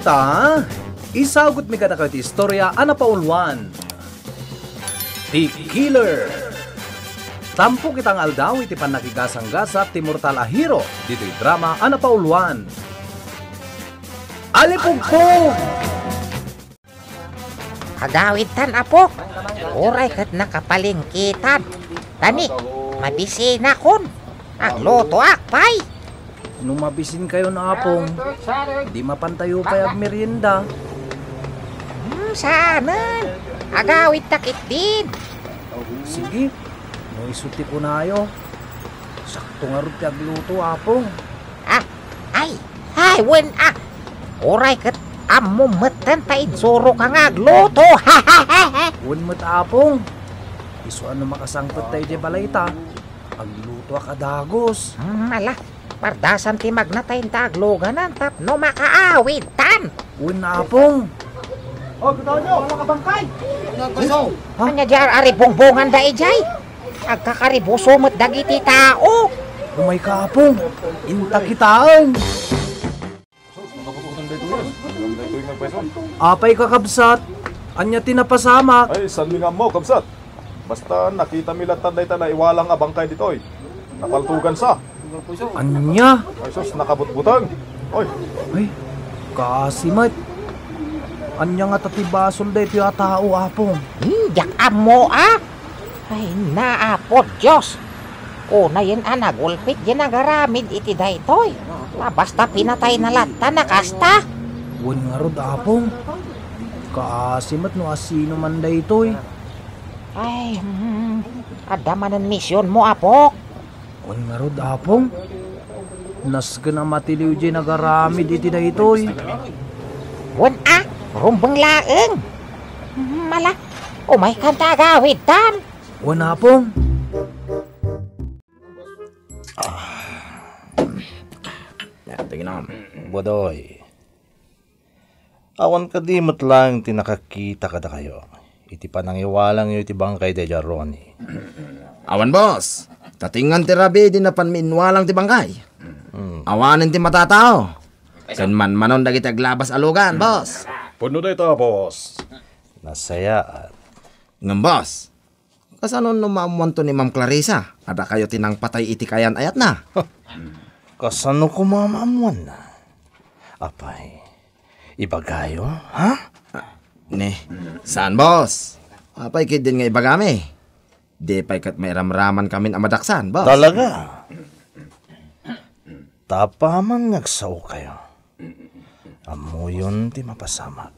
Balita, isagot mi kada kayo istorya ana paulwan. The Killer. Tampo kitang aldaw iti panakigasang-gasa ti mortal a hero dito drama ana paulwan. Alipugpog! Kagawitan apo, oray kat nakapalingkitan. Tani, mabisi na kun, ang loto akpay. Nung mabisin kayo na apong, di mapantayo kayo yung merienda. Hmm, sana. Agawit takit din. Sige, mo isuti ko na ayo. Sakto nga rin pagluto apong. Ah, ay, ay, wen ah. Oray kat amo matan ta soro ka nga agluto. Ha ha ha ha. Wen mat apong. Isu ano makasangkot tayo di balay ta. Agluto ka dagos. Hmm, ala pardasan ti magnatay taglogan ang tap no makaawid tan. Una pong. Oh, gutaw wala ka bangkay. Nagkasaw. Ha? Anya jar ari bongbongan da ijay. Agkakaribo sumot dagiti tao. Umay ka pong, inta kitaan. Apay ka kabsat, anya tinapasama. Ay, sanlingan mo kabsat. Basta nakita mi mila tanay-tanay walang abangkay ditoy. Napaltugan sa. Anya? Ay sus, nakabutbutan. Oy. Ay, kasimat. Anya nga tatibasol da ito yung tao, apong. Hmm, yak amo, ah. Ay, naapot, Diyos. Una yun, ah, nagulpit, yun nagaramid iti da ito, eh. Ah, basta pinatay na latta, kasta. Wan nga rod, apong. Kasimat no asino man da ito, Ay, hmm, hmm, hmm. adamanan misyon mo, apok marod, apong. Nas ka na matiliw dyan nagaramid iti na itoy. Eh. Wan a, ah, rumbang laeng. Mala, umay oh, kan tagawid tam. Wan apong. Ah. ah Tingnan, bodoy. Awan ka di matlang tinakakita ka kayo. Iti panangiwalang yu iti bangkay de Jaroni. Awan boss! Tatingan ti rabi, di na panminwalang ti bangkay. Mm. Awanin ti matatao. Kan man manon dagiti aglabas alugan, boss. Puno dito, boss. Nasaya at... Ngam, boss. Kasano no mamuanto ni Ma'am Clarissa? Ada kayo tinang patay iti kayan ayat na. Kasano ko mamamuan na? Apay, ibagayo, ha? Ah, ne, saan boss? Apay, kid din nga ibagami. Di pa ikat may ramraman kami na madaksan, boss. Talaga? Tapamang ngagsaw kayo. Amo yun ti mapasama.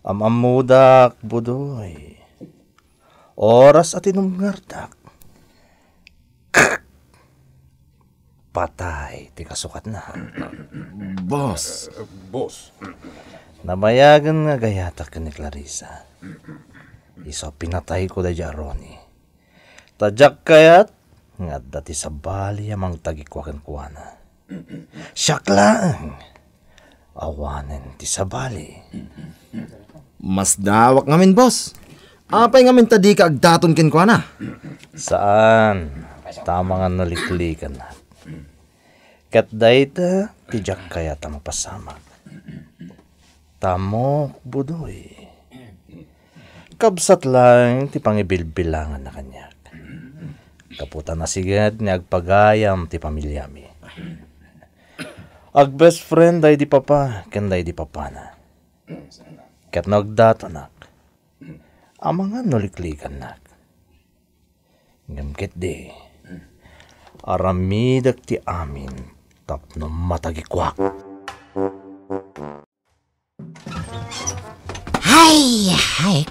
Amamudak, budoy. Oras at inumgardak. Patay, ti kasukat na. boss. boss. Namayagan nga gayatak ni Clarissa iso pinatay ko da jaroni. Tajak kayat, nga dati sa bali amang tagikwakan kuana. Siyak lang! Awanan ti sa bali. Mas dawak ngamin, boss. Apay ngamin tadi ka agdaton kin kuana. Saan? Tama nga naliklikan na. Kat dayta, tijak kaya tama pasamak. Tamo budoy kabsat lang ti pangibilbilangan na kanya. Kaputan na sigad ni agpagayam ti pamilyami. Ag best friend ay di papa, ken di papa na. Kat nagdato nak. Amangan nuliklikan nak. Ngamkit di. Aramidak ti amin tapno matagikwak.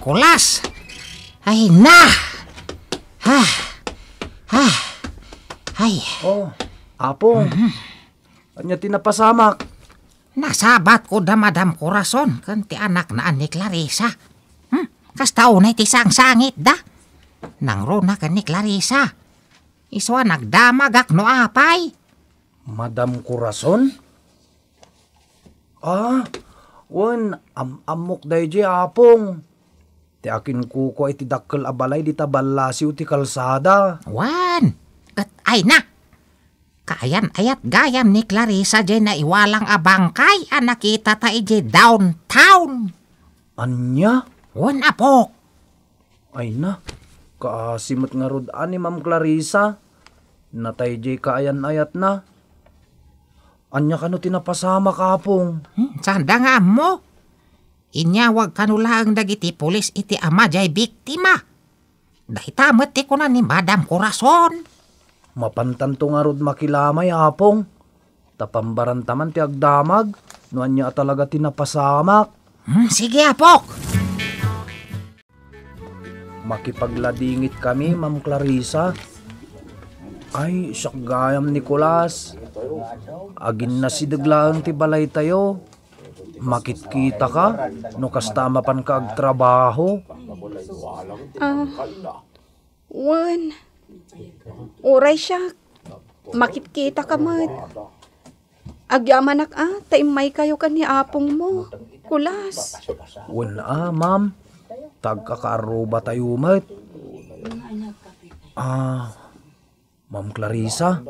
kulas. Ay na! Ha! Ha! Ay. Oh, apo. Mm-hmm. Anya tinapasamak. Nasabat ko da korason kan ti anak na ni Clarissa. Hmm? Kas tao na iti sangit da. Nangro na kan ni Clarissa. Iswa nagdamagak no apay. Madam Kurason? Ah, wan, am amok dahi apong. Ti akin kuko iti dakkal abalay di tabalasiw ti kalsada. Wan, At ay na. Kayam ayat gayam ni Clarissa jay na iwalang abangkay ang nakita ta ije downtown. Anya? Wan apok. Ay na, kaasimot nga rod ani Ma'am Clarissa. Natay jay kayan ayat na. Anya kano tinapasama kapong? Hmm, sanda nga mo? Inyawag kanula ang dagiti pulis iti ama jay biktima. Dahitamat ti kunan ni Madam Corazon. Mapantanto nga rod makilamay apong. Tapambaran taman ti agdamag. Nuan niya talaga tinapasamak. Hmm, sige apok. Makipagladingit kami, Ma'am Clarissa. Ay, siyak gayam Nicolas. Agin na si Daglaan ti balay tayo makitkita ka no kastama pan ka trabaho. Ah, uh, Juan, oray siya, makitkita ka mat. Agyamanak ah, taimay kayo ni apong mo. Kulas. Wan ah, ma'am. Tagkakaroba tayo mat. Ah, Ma'am Clarissa,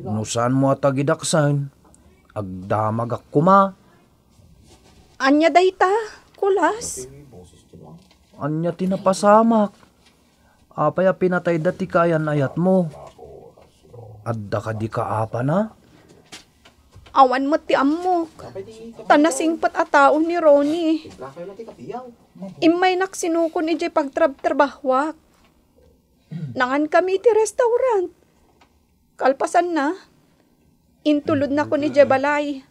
nusan mo at agidaksan? Agdamag ak kuma. Anya dayta, kulas. Anya tinapasamak. Apaya pinatay dati kayan ayat mo. Adda ka di ka apa na? Awan mo ti amok. Tanasing pat atao ni Roni. Imay naksinukon ni jay pagtrab-trabahwak. Nangan kami ti restaurant. Kalpasan na. Intulod na ko ni jay balay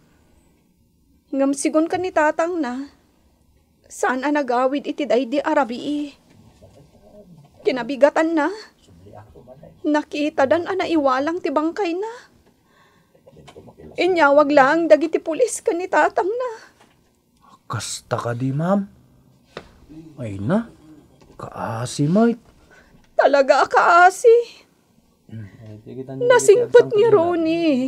Ngam sigon ka ni tatang na, saan ang nagawid iti day di arabii. Eh? Kinabigatan na. Nakita dan ana iwalang tibangkay bangkay na. Inyawag lang dagiti pulis ka ni tatang na. Kasta ka di, ma'am. Ay na, kaasi, mate. Talaga kaasi. Mm. Nasingpot ni Ronnie.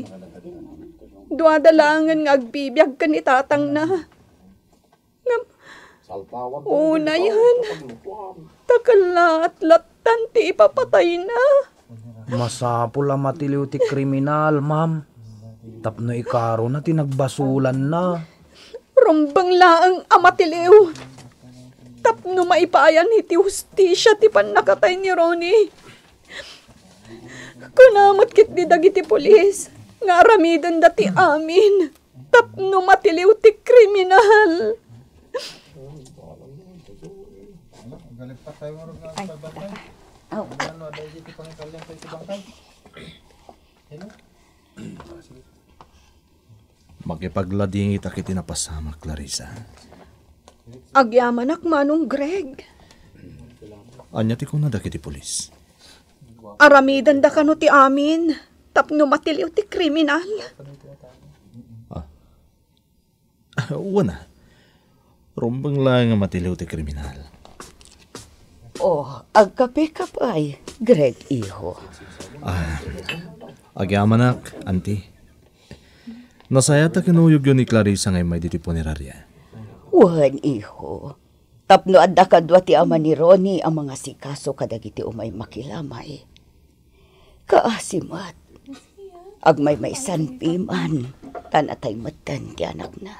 Duadalangan nga agbibiyag ka ni tatang na. Ngam, una yan. Takala at ti ipapatay na. Masapula matiliw ti kriminal, ma'am. Tapno ikaro na tinagbasulan na. Rumbang laang amatiliw. Tapno maipaayan iti hustisya ti panakatay ni Ronnie. Kunamot kit di dagiti polis nga ramidan dati amin, tapno matiliw ti kriminal. Ay, Oh. Ano, dahil kiti napasama, Clarissa. Agyamanak manong Greg. Anya ti kung nadakiti polis. Aramidan da kanu ti amin tapno ah. ah, matiliw ti kriminal. Ah. Wana. Rumbang lang nga matiliw ti kriminal. Oh, agkape ka pa ay, Greg Iho. Ah, agyamanak, anti. Nasaya ta kinuyog yun ni Clarissa ngay may ditipunerarya. Wan, Iho. Tapno adda kadwa ti ama ni Ronnie ang mga sikaso kadagiti umay makilamay. Kaasimat, Ag may may sanpi man, tanatay matan ti anak na.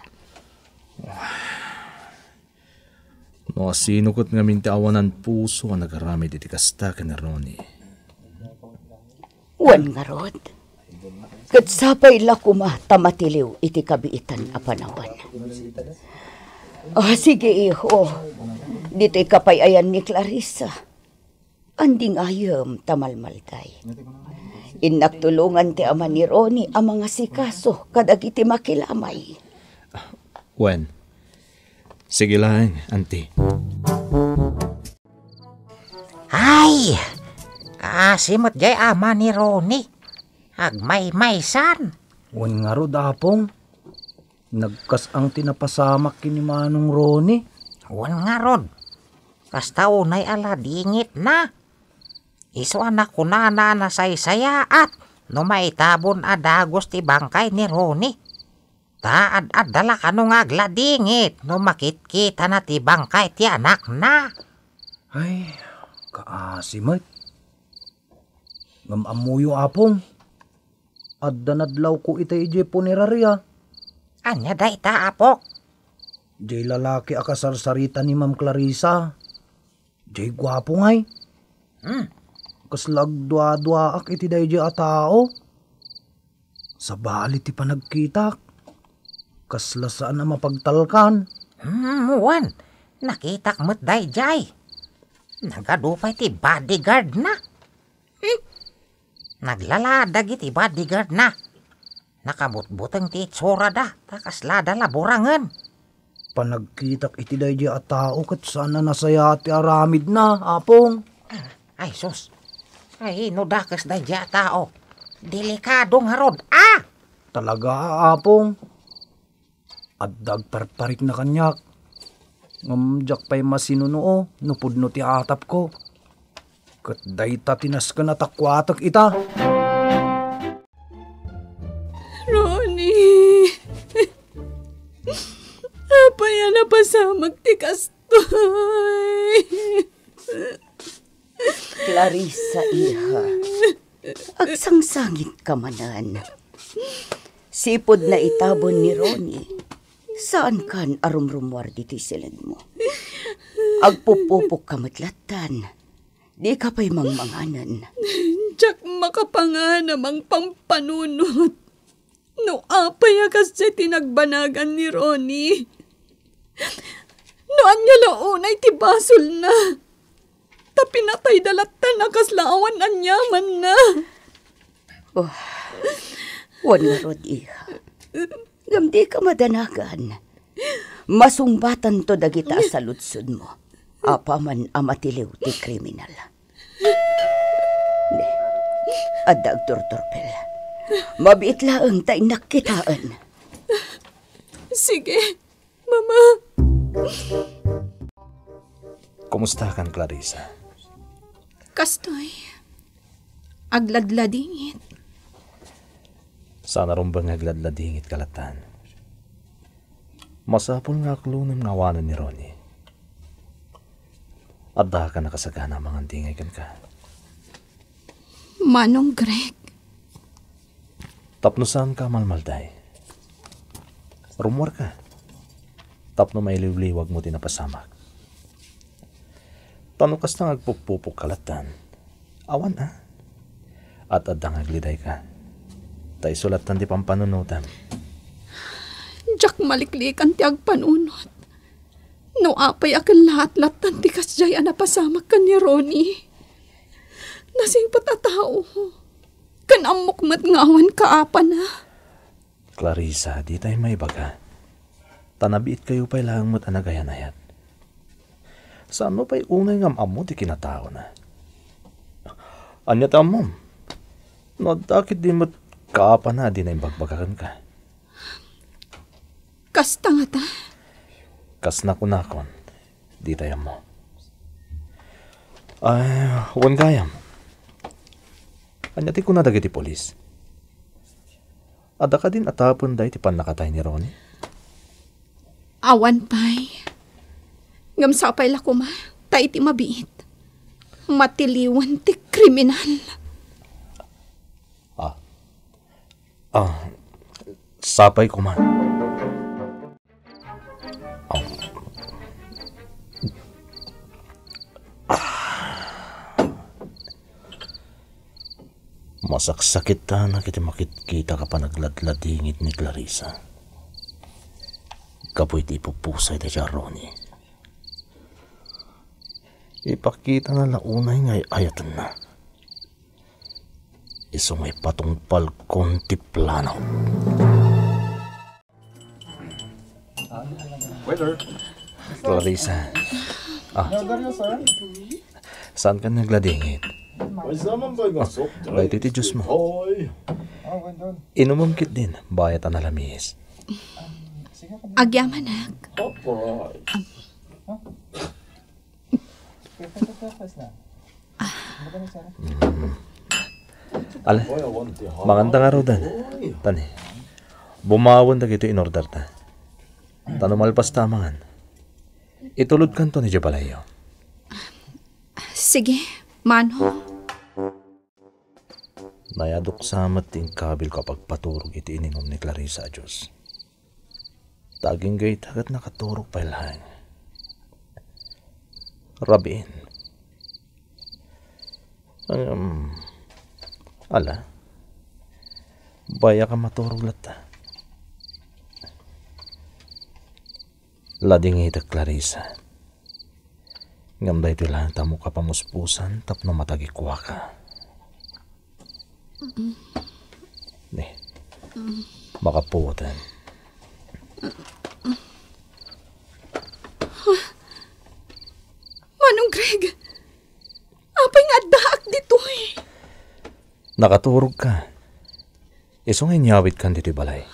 Mga sinukot nga minti awanan puso ang nagarami di kasta ka na Roni. Wan nga Rod, katsapay lakuma tamatiliw iti kabiitan a panawan. Ah, sige iho, dito'y kapayayan ni Clarissa Anding ayam tamalmalkay. Inaktulungan ti ama ni Roni ang mga sikaso kadag iti makilamay. Wen, sige lang, auntie. Ay! Asimot jay ama ni Roni. Agmay-maysan. Wen nga ro dapong. Nagkas ang tinapasamak kini Manong Roni. Wen nga rod. Kasta unay ala dingit na iso anak ko na na nasaysaya at numaitabon adagos ti bangkay ni Roni. Taad adala ka nung agladingit numakit kita na ti bangkay ti anak na. Ay, kaasimat. Ngamamuyo apong. Adda nadlaw ko itay ije punerarya. Anya da ita apok. Jay lalaki akasarsarita ni Ma'am Clarissa. Jay gwapo ngay. Hmm, kaslag dua ak iti daydi a tao. Sabali ti panagkitak, kasla saan na mapagtalkan. Hmm, Juan, nakitak mo't dayjay. Nagadupay ti bodyguard na. Hmm? Naglaladag iti bodyguard na. Nakabutbutang ti itsura da, takaslada laburangan. Panagkitak iti daydi a tao kat sana nasaya ti aramid na, apong. Ah, ay, sus. Ay, no dakes da dya tao. Delikadong harod. Ah! Talaga, aapong. Addag parparik na kanyak. Ngamjak pa'y masinunoo, oh. nupod no ti atap ko. Kat day tatinas ka na ita. Ronnie! Apaya na pasamag ti kastoy! Clarissa, iha. Agsangsangit ka manan. Sipod na itabon ni Ronnie. Saan kan arumrumwar diti silan mo? Agpupupok ka matlatan. Di ka pa'y mangmanganan. Jack makapanga namang pampanunot. No apay kasi tinagbanagan ni Ronnie. No anya launay tibasol na ta pinatay dalatan akas laawan anyaman na. Oh, wan nga rod iha. Gamdi ka madanagan. Masumbatan to dagita sa lutsod mo. Apa man amatiliw ti kriminal. De, adag tortorpel. Mabitlaan tay nakitaan. Sige, mama. Kumusta kan Clarissa? Kastoy, agladladingit. Sana rumbang agladladingit kalatan. Masapon nga aklunim ngawanan ni Ronnie. At dahil ka nakasagana mga tingay kan ka. Manong Greg. Tapno saan ka malmalday? Rumor ka. Tapno may liwliwag mo tinapasamak. Tanukas na kalatan. Awan ah. At adang agliday ka. Tay sulat di pampanunutan. Jack maliklikan ti agpanunot. No apay akan lahat-lahat tan ti kasjay napasamak ka ni Ronnie. Nasingpat na tao. Kanamok matngawan ka apa na. Clarissa, di tayo may baga. Tanabit kayo pa lang mo't anagayanayat. Saan mo pa'y unay ngam amo ti kinatao na? Anya ta No, Nadakit di mo't kaapa na di na imbagbagaan ka. Kasta nga ta? Kas na kunakon. Di tayo mo. Ay, huwan kayam. Anya ti kuna dagiti polis. Ada ka din atapon da iti panakatay ni Ronnie? Awan pa'y. Ngamsapay la ko ma, ta iti mabiit. Matiliwan ti kriminal. Ah. Ah. Sapay ko ma. Oh. Ah. Masaksakit ta na kiti makikita ka pa nagladladingit ni Clarissa. Kapoy ti pupusay iti Jaroni. Ipakita na launay ngay ayatan na. Isungay patungpal konti plano. Waiter. Clarissa. Ah. Saan ka nagladingit? Bay ah, titi Diyos mo. Inumungkit din, bayat ang alamis. Agyaman, Ak. Um, Ale, magandang araw dan. Tani, bumawan na in order ta. Tano malpas tamangan. Itulod kan to ni Jabalayo. Sige, mano. Nayadok samat ting kabil kapag paturog iti ininom ni Clarissa a Diyos. Taging gay tagat nakaturog pa ilhan. Rabin. Um, ala. Baya ka maturulat ta. Ah. Lading ita Clarissa. Ngamday tila tamu ka pamuspusan tapno matagikwa ka. Mm. Ne. Mm. Makaputan. Mm. Eh. Greg, apay nga daak dito eh. Nakaturog ka. Isong e, so inyawit kan dito balay.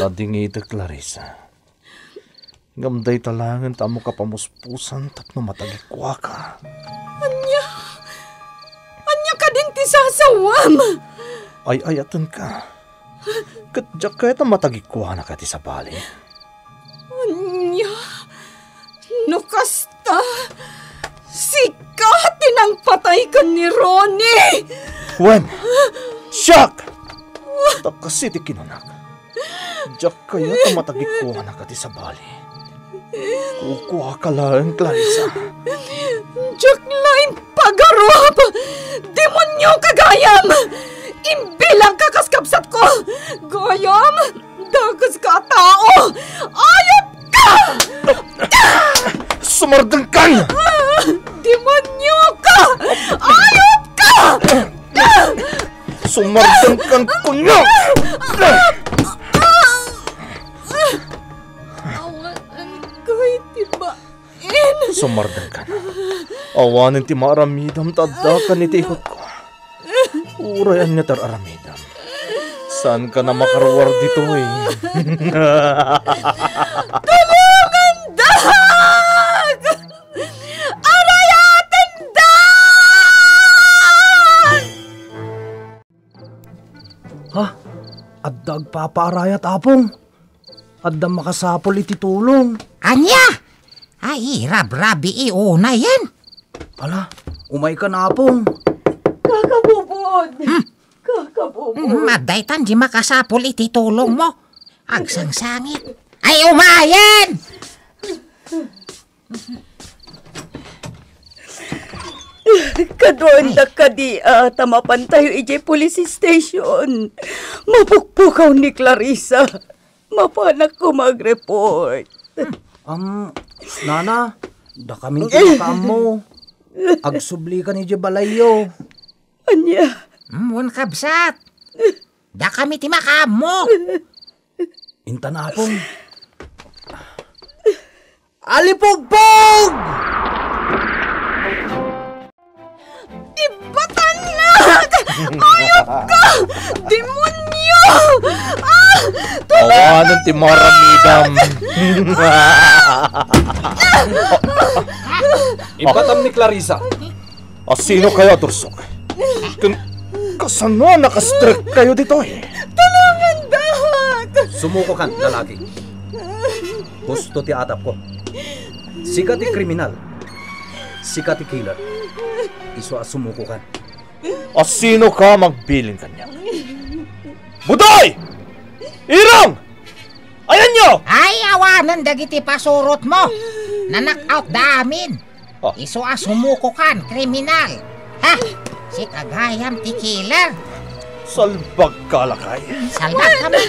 Kadingita, Clarissa. Ngamday talangan tamo ka pamuspusan tapno matagikwa ka. Anya! Anya ka din ti sasawam! Ay, ay, atan ka. Kadyak ka ito matagikwa na ka ti sabali. Anya! Nukasta! Sika tinang patay ka ni Ronnie! Wen! Shock! Takasiti kinunak. Sadya kaya tamatagikuha na kati sa bali. Kukuha ka lang, Clarissa. Diyak na impagaruap! Demonyo kagayam! Imbilang kakaskapsat ko! Goyam! Dagas ka tao! Ayop ka! Sumardang kan! Demonyo ka! Ayop ka! Sumardang kan kunyo! Awanin ti maaramidam taddakan ni ti ikot ko. Urayan niya tar aramidam. Saan ka na makarwar dito eh? Tulungan dag! Arayatin dag! Ha? At dagpaparayat apong? Addam makasapol iti tulong? Anya! Ay, rab-rabi iuna yan. Ala, umay ka na apong. Kakabubod! Hmm? Kakabubod! Maday hmm, tan, di makasapol iti tulong mo. sangsangit. Ay, umayan! Kadoon da ka di uh, tamapan tayo ije police station. Mapukpukaw ni Clarissa. Mapanak ko mag-report. Um, Nana, da kami kinakaam mo. Agsubli ka ni Jebalayo. Anya? Mm, kabsat. Da kami timakam mo. Inta na apong. Alipugpog! Ibatan na! Ayop ka! Demon niyo! Ah! Tawa ng Timora Midam. Ipatam ni Clarissa. O ah, sino kaya, Dursok? Kan kasano nakastrict kayo dito eh? Tulungan dahat! Sumuko kan, lalaki. Gusto ti atap ko. Sikat ti kriminal. Sikat ti killer. Iso ah, sumuko kan. O ah, sino ka magbiling kanya? Butoy! Irong! Ayan nyo! Ay, awanan dagiti pasurot mo! Nanak-out damin! Oh. Iso as humukukan, kriminal! Ha! Si kagayam ti killer! Salbag kalakay! Salbag kami!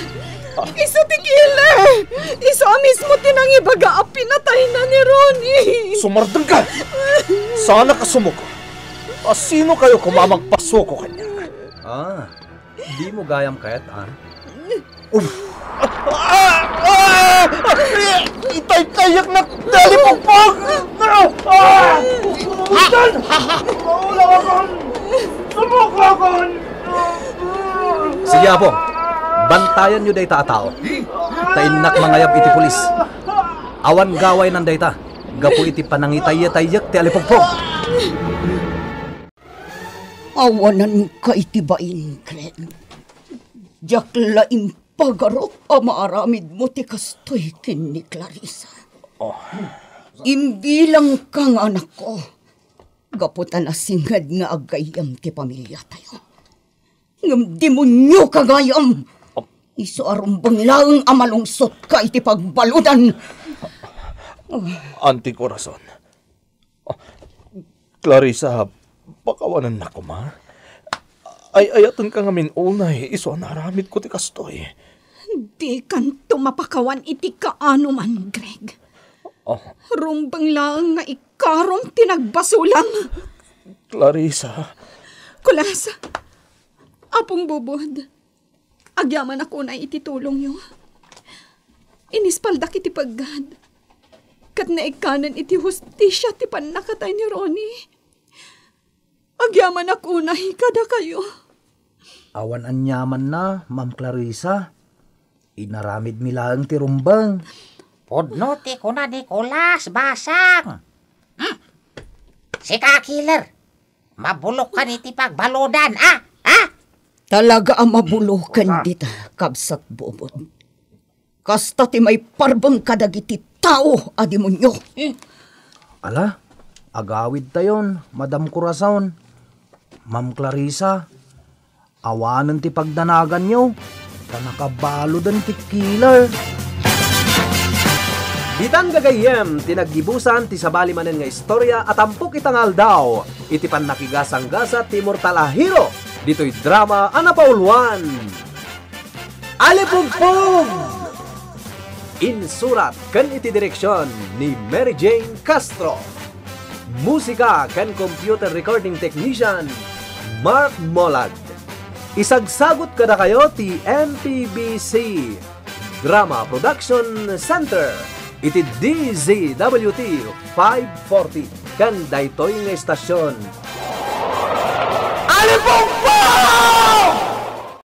Ah. Iso ti killer! Iso mismo tinangibaga ang pinatay na ni Ronnie! Sumardang ka! Sana ka sumuko! Asino ah, kayo kumamagpasuko kanya? Ah, Di mo gayam kayat, ah. Uf! Itay kayak na dali mo pag! Utan! Maulakakon! Sumukakon! Sige, Apo. Bantayan nyo dayta atao. Tainak mangayab iti pulis. Awan gaway ng dayta. Gapu iti panangitay-tayak ti alipogpog. Awanan ka itibain, Kren. Jaklaim pagarop amaramid mo ti kastoy ni Clarissa. Oh. Imbilang kang anak ko, gaputan na singad nga agayam ti pamilya tayo. Ngam demonyo kagayam! Oh. Iso arumbang lang amalungsot ka iti pagbaludan. Oh. Anting korason. Oh. Clarissa, Pakawanan na ko, ma. Ay ayatan ka ngamin ulnay, iso naramit ko ti kastoy. Di kan tumapakawan iti kaano man, Greg. Oh. Rumbang lang nga ikarom tinagbasulang. Clarissa. Kulasa. Apong bubod. Agyaman ako na ititulong yo. Inispaldak iti paggad. Kat na ikanan iti hustisya ti panakatay ni Ronnie. Agyaman ako na hikada kayo. Awan ang yaman na, Ma'am Clarissa. Inaramid mila ang tirumbang. Podnuti ko na, Nicolas, basang. Hmm. Sika, killer. Mabulok ka ni tipag balodan, ah! Ah! Talaga ang mabulokan dita, kabsat bobot. Kasta ti may parbang kadagiti tao, adimonyo. Eh. Ala, agawid tayon, Madam Corazon. Ma'am Clarissa, awanan ti pagdanagan nyo. Tanakabalo dan ti killer. Bitan gagayem, tinaggibusan ti sabali manen nga istorya at ampok itangal daw. Iti pannakigasang gasa ti Hero. Dito'y drama Ana Paul anapauluan. Alipugpug! Insurat kan iti direksyon ni Mary Jane Castro musika ken computer recording technician, Mark Molad. Isagsagot kada kayo ti MPBC, Drama Production Center, iti DZWT 540, kan daytoy nga estasyon. Alipong pa!